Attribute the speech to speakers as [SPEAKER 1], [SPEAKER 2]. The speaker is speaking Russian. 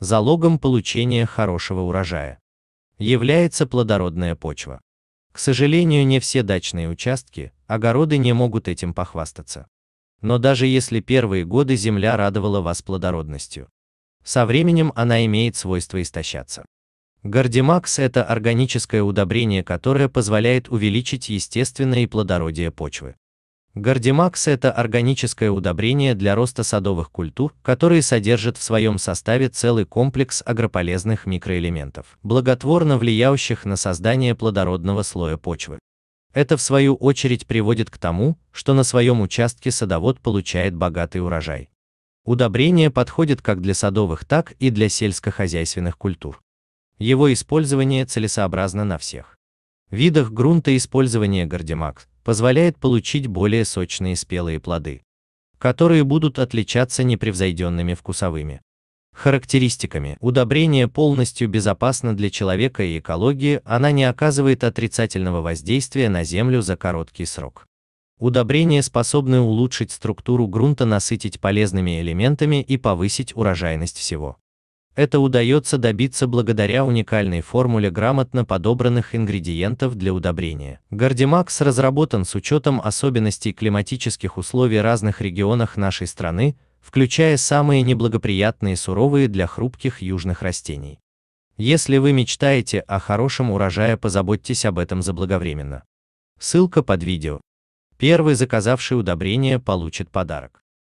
[SPEAKER 1] залогом получения хорошего урожая является плодородная почва. К сожалению, не все дачные участки, огороды не могут этим похвастаться. Но даже если первые годы земля радовала вас плодородностью, со временем она имеет свойство истощаться. Гардимакс – это органическое удобрение, которое позволяет увеличить естественное плодородие почвы. Гардемакс – это органическое удобрение для роста садовых культур, которые содержат в своем составе целый комплекс агрополезных микроэлементов, благотворно влияющих на создание плодородного слоя почвы. Это в свою очередь приводит к тому, что на своем участке садовод получает богатый урожай. Удобрение подходит как для садовых, так и для сельскохозяйственных культур. Его использование целесообразно на всех видах грунта использование гардемакс позволяет получить более сочные спелые плоды, которые будут отличаться непревзойденными вкусовыми характеристиками. Удобрение полностью безопасно для человека и экологии, она не оказывает отрицательного воздействия на землю за короткий срок. Удобрения способны улучшить структуру грунта, насытить полезными элементами и повысить урожайность всего это удается добиться благодаря уникальной формуле грамотно подобранных ингредиентов для удобрения. Гардимакс разработан с учетом особенностей климатических условий разных регионах нашей страны, включая самые неблагоприятные суровые для хрупких южных растений. Если вы мечтаете о хорошем урожае, позаботьтесь об этом заблаговременно. Ссылка под видео. Первый заказавший удобрение получит подарок.